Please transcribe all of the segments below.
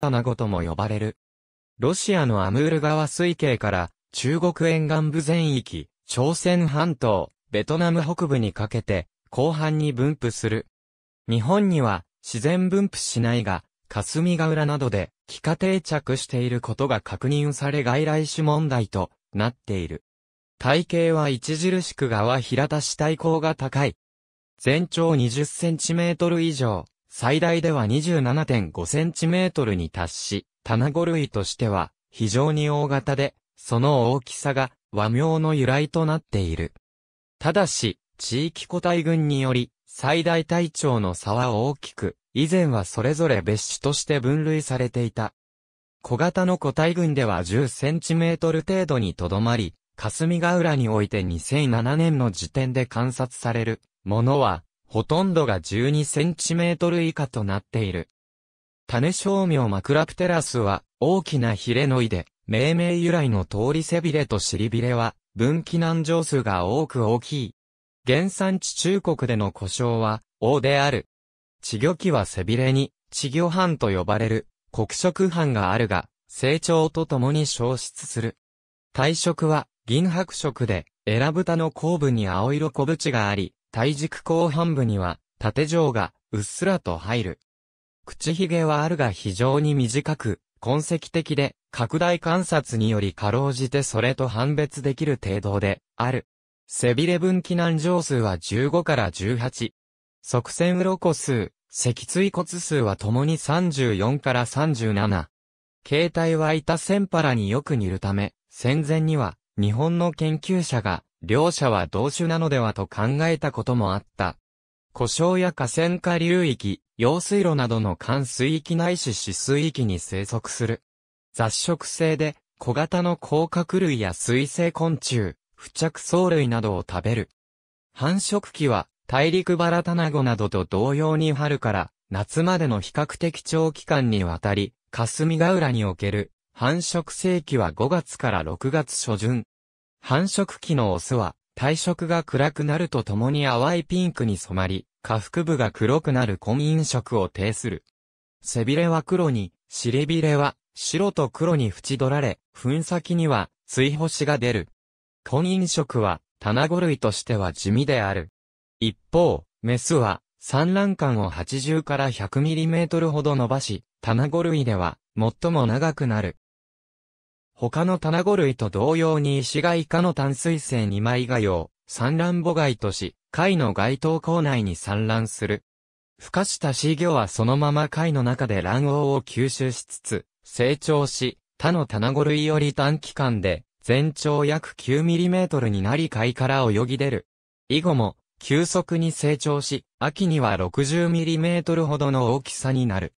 ナゴとも呼ばれる。ロシアのアムール川水系から中国沿岸部全域、朝鮮半島、ベトナム北部にかけて、広範に分布する。日本には自然分布しないが、霞ヶ浦などで気化定着していることが確認され外来種問題となっている。体型は著しく側平田死体高が高い。全長20センチメートル以上、最大では27.5センチメートルに達し、棚子類としては非常に大型で、その大きさが和名の由来となっている。ただし、地域個体群により、最大体長の差は大きく、以前はそれぞれ別種として分類されていた。小型の個体群では10センチメートル程度にとどまり、霞ヶ浦において2007年の時点で観察されるものはほとんどが12センチメートル以下となっている。種商名マクラプテラスは大きなヒレのいで、命名由来の通り背びれと尻びれは分岐難上数が多く大きい。原産地中国での故障は、王である。稚魚期は背びれに、稚魚藩と呼ばれる、黒色藩があるが、成長とともに消失する。体色は、銀白色で、エラ豚の後部に青色小縁があり、体軸後半部には、縦状が、うっすらと入る。口ひげはあるが非常に短く、痕跡的で、拡大観察によりかろうじてそれと判別できる程度で、ある。背びれ分岐難乗数は15から18。側線鱗数、脊椎骨数は共に34から37。形態は板線パラによく似るため、戦前には、日本の研究者が、両者は同種なのではと考えたこともあった。故障や河川下流域、用水路などの寒水域内いし死水域に生息する。雑食性で、小型の甲殻類や水生昆虫、付着藻類などを食べる。繁殖期は、大陸バラタナゴなどと同様に春から夏までの比較的長期間にわたり、霞ヶ浦における繁殖世紀は5月から6月初旬、繁殖期のオスは、体色が暗くなるとともに淡いピンクに染まり、下腹部が黒くなる婚姻色を呈する。背びれは黒に、尻びれは白と黒に縁取られ、糞先には追星が出る。婚姻色は、卵類としては地味である。一方、メスは、産卵管を80から 100mm ほど伸ばし、卵類では、最も長くなる。他の棚ゴ類と同様に石がイカの淡水性二枚貝を産卵母貝とし、貝の街頭口内に産卵する。孵化した死魚はそのまま貝の中で卵黄を吸収しつつ、成長し、他の棚ゴ類より短期間で、全長約 9mm になり貝から泳ぎ出る。以後も、急速に成長し、秋には 60mm ほどの大きさになる。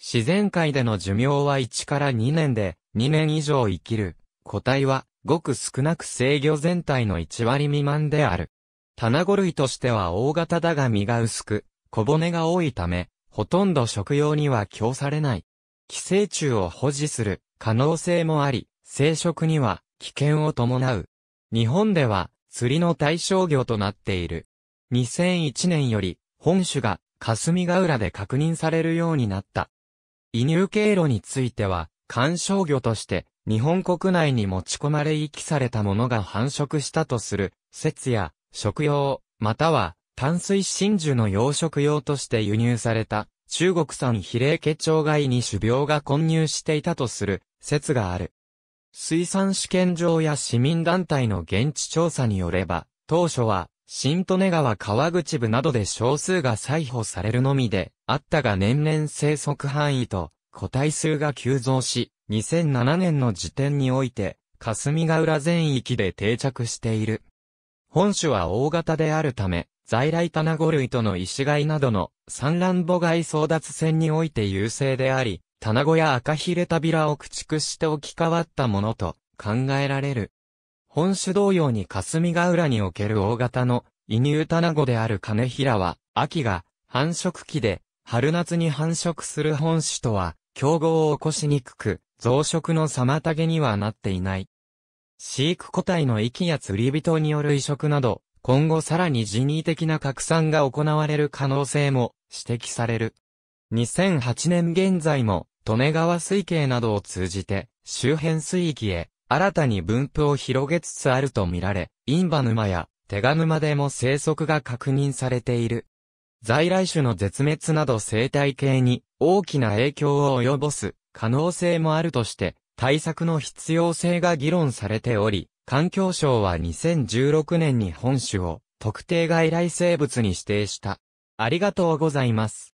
自然界での寿命は1から2年で、2年以上生きる個体は、ごく少なく制御全体の1割未満である。棚子類としては大型だが身が薄く、小骨が多いため、ほとんど食用には供されない。寄生虫を保持する可能性もあり、生殖には危険を伴う。日本では釣りの対象魚となっている。2001年より本種が霞ヶ浦で確認されるようになった。移入経路については観賞魚として日本国内に持ち込まれ遺棄されたものが繁殖したとする説や食用、または淡水真珠の養殖用として輸入された中国産比例結腸外に種苗が混入していたとする説がある。水産試験場や市民団体の現地調査によれば、当初は、新利根川川口部などで少数が採捕されるのみで、あったが年々生息範囲と個体数が急増し、2007年の時点において、霞ヶ浦全域で定着している。本種は大型であるため、在来卵類との石貝などの産卵母貝争奪戦において優勢であり、卵や赤ヒレタビラを駆逐して置き換わったものと考えられる。本種同様に霞ヶ浦における大型の移入卵である金ラは、秋が繁殖期で春夏に繁殖する本種とは競合を起こしにくく、増殖の妨げにはなっていない。飼育個体の域や釣り人による移植など、今後さらに人為的な拡散が行われる可能性も指摘される。2008年現在も、利根川水系などを通じて、周辺水域へ、新たに分布を広げつつあるとみられ、インバ沼や、手賀沼でも生息が確認されている。在来種の絶滅など生態系に大きな影響を及ぼす可能性もあるとして、対策の必要性が議論されており、環境省は2016年に本種を特定外来生物に指定した。ありがとうございます。